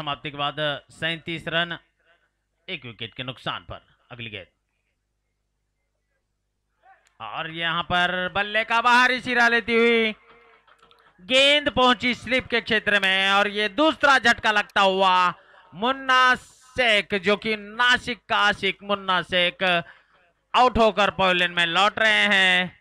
समाप्ति के बाद सैंतीस रन एक विकेट के नुकसान पर अगली गेंद और यहां पर बल्ले का बाहरी सिरा लेती हुई गेंद पहुंची स्लिप के क्षेत्र में और ये दूसरा झटका लगता हुआ मुन्ना शेख जो कि नासिक का आशिक मुन्ना शेख आउट होकर पॉइलेन में लौट रहे हैं